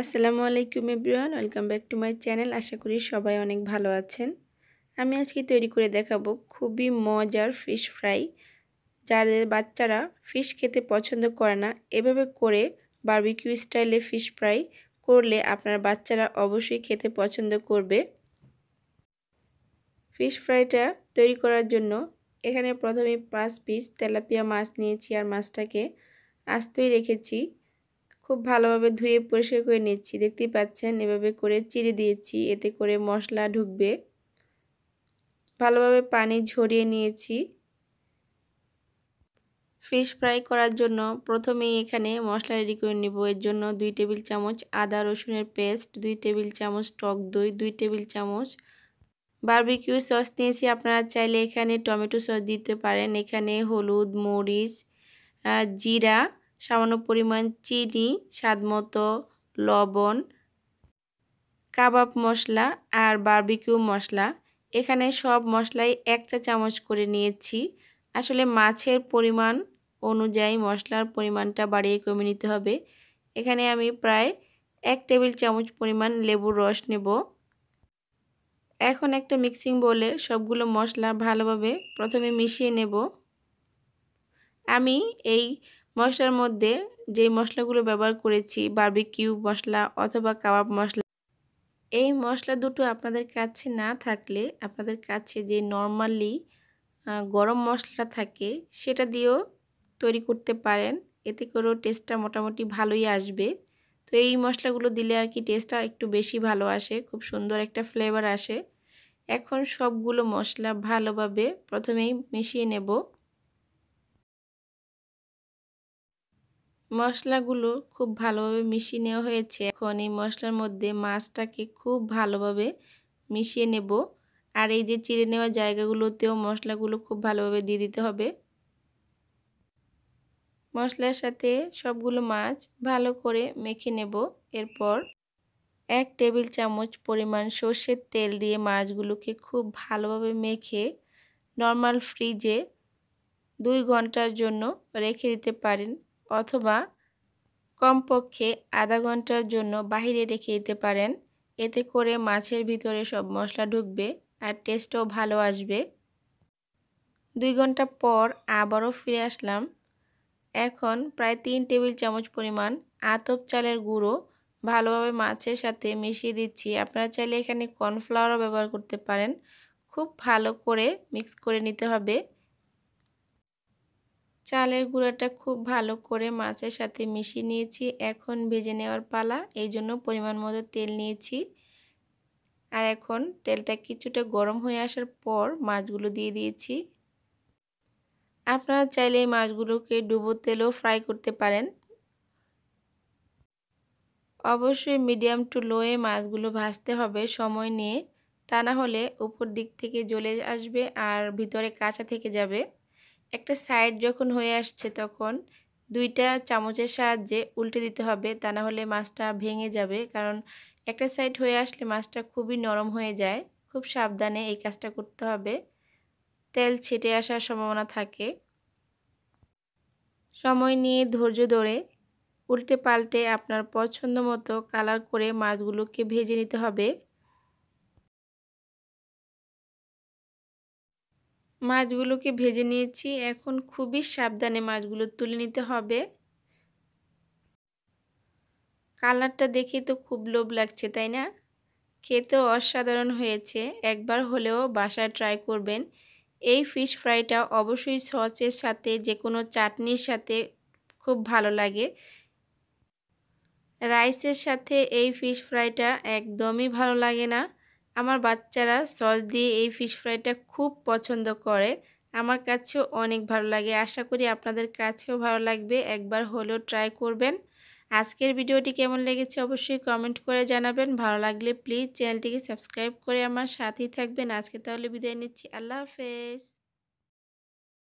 আসসালামু আলাইকুম everyone welcome back to my channel আশা করি সবাই অনেক ভালো আছেন আমি আজকে তৈরি করে দেখাবো খুবই মজার ফিশ ফ্রাই যাদের বাচ্চারা ফিশ খেতে পছন্দ করে না এভাবে করে বার্বিকিউ স্টাইলে ফিশ ফ্রাই করলে আপনার বাচ্চারা অবশ্যই খেতে পছন্দ করবে ফিশ ফ্রাইটা তৈরি করার জন্য এখানে প্রথমে পাঁচ পিস তেলাপিয়া মাছ নিয়েছি আর মাছটাকে আস্তই রেখেছি খুব ভালোভাবে ধুয়ে পরিষ্কার করে নিচ্ছি দেখতেই পাচ্ছেন এভাবে করে চিড়ে দিয়েছি এতে করে মশলা ঢুকবে ভালোভাবে পানি ঝরিয়ে নিয়েছি ফিশ ফ্রাই করার জন্য প্রথমেই এখানে মশলা রেডি করে নেব এর জন্য দুই টেবিল চামচ আদা রসুনের পেস্ট দুই টেবিল চামচ টক দই দুই টেবিল চামচ বারবিকিউ সস নিয়েছি আপনারা চাইলে এখানে টমেটো সস দিতে পারেন এখানে হলুদ মরিচ জিরা সামান্য পরিমাণ চিনি স্বাদমতো লবণ কাবাব মশলা আর বারবিকিউ মশলা এখানে সব মশলাই এক চা চামচ করে নিয়েছি আসলে মাছের পরিমাণ অনুযায়ী মশলার পরিমাণটা বাড়িয়ে কমে নিতে হবে এখানে আমি প্রায় এক টেবিল চামচ পরিমাণ লেবুর রস নেব এখন একটা মিক্সিং বলে সবগুলো মশলা ভালোভাবে প্রথমে মিশিয়ে নেব আমি এই মশলার মধ্যে যে মশলাগুলো ব্যবহার করেছি বার্বিকিউ মশলা অথবা কাবাব মশলা এই মশলা দুটো আপনাদের কাছে না থাকলে আপনাদের কাছে যে নর্মালি গরম মশলা থাকে সেটা দিয়েও তৈরি করতে পারেন এতে করেও টেস্টটা মোটামুটি ভালোই আসবে তো এই মশলাগুলো দিলে আর কি টেস্টটা একটু বেশি ভালো আসে খুব সুন্দর একটা ফ্লেভার আসে এখন সবগুলো মশলা ভালোভাবে প্রথমেই মিশিয়ে নেব মশলাগুলো খুব ভালোভাবে মিশিয়ে নেওয়া হয়েছে এখন এই মশলার মধ্যে মাছটাকে খুব ভালোভাবে মিশিয়ে নেব আর এই যে চিড়ে নেওয়া জায়গাগুলোতেও মশলাগুলো খুব ভালোভাবে দিয়ে দিতে হবে মশলার সাথে সবগুলো মাছ ভালো করে মেখে নেব এরপর এক টেবিল চামচ পরিমাণ সর্ষের তেল দিয়ে মাছগুলোকে খুব ভালোভাবে মেখে নর্মাল ফ্রিজে দুই ঘন্টার জন্য রেখে দিতে পারেন অথবা কমপক্ষে আধা ঘন্টার জন্য বাহিরে রেখে দিতে পারেন এতে করে মাছের ভিতরে সব মশলা ঢুকবে আর টেস্টও ভালো আসবে দুই ঘন্টা পর আবারও ফিরে আসলাম এখন প্রায় তিন টেবিল চামচ পরিমাণ আতপ চালের গুঁড়ো ভালোভাবে মাছের সাথে মিশিয়ে দিচ্ছি আপনারা চাইলে এখানে কর্নফ্লাওয়ারও ব্যবহার করতে পারেন খুব ভালো করে মিক্স করে নিতে হবে চালের গুঁড়াটা খুব ভালো করে মাছের সাথে মিশিয়ে নিয়েছি এখন ভেজে নেওয়ার পালা এই জন্য পরিমাণ মতো তেল নিয়েছি আর এখন তেলটা কিছুটা গরম হয়ে আসার পর মাছগুলো দিয়ে দিয়েছি আপনারা চাইলে এই মাছগুলোকে ডুবো তেলেও ফ্রাই করতে পারেন অবশ্যই মিডিয়াম টু লোয়ে মাছগুলো ভাজতে হবে সময় নিয়ে তা না হলে উপর দিক থেকে জ্বলে আসবে আর ভিতরে কাঁচা থেকে যাবে একটা সাইড যখন হয়ে আসছে তখন দুইটা চামচের সাহায্যে উল্টে দিতে হবে তা না হলে মাছটা ভেঙে যাবে কারণ একটা সাইড হয়ে আসলে মাছটা খুবই নরম হয়ে যায় খুব সাবধানে এই কাজটা করতে হবে তেল ছেটে আসার সম্ভাবনা থাকে সময় নিয়ে ধৈর্য ধরে উল্টে পাল্টে আপনার পছন্দ মতো কালার করে মাছগুলোকে ভেজে নিতে হবে মাছগুলোকে ভেজে নিয়েছি এখন খুবই সাবধানে মাছগুলো তুলে নিতে হবে কালারটা দেখে তো খুব লোভ লাগছে তাই না খেতে অসাধারণ হয়েছে একবার হলেও বাসায় ট্রাই করবেন এই ফিশ ফ্রাইটা অবশ্যই সসের সাথে যে কোনো চাটনির সাথে খুব ভালো লাগে রাইসের সাথে এই ফিশ ফ্রাইটা একদমই ভালো লাগে না আমার বাচ্চারা সস দিয়ে এই ফিশ ফ্রাইটা খুব পছন্দ করে আমার কাছেও অনেক ভালো লাগে আশা করি আপনাদের কাছেও ভালো লাগবে একবার হলেও ট্রাই করবেন আজকের ভিডিওটি কেমন লেগেছে অবশ্যই কমেন্ট করে জানাবেন ভালো লাগলে প্লিজ চ্যানেলটিকে সাবস্ক্রাইব করে আমার সাথেই থাকবেন আজকে তাহলে বিদায় নিচ্ছি আল্লাহ হাফেজ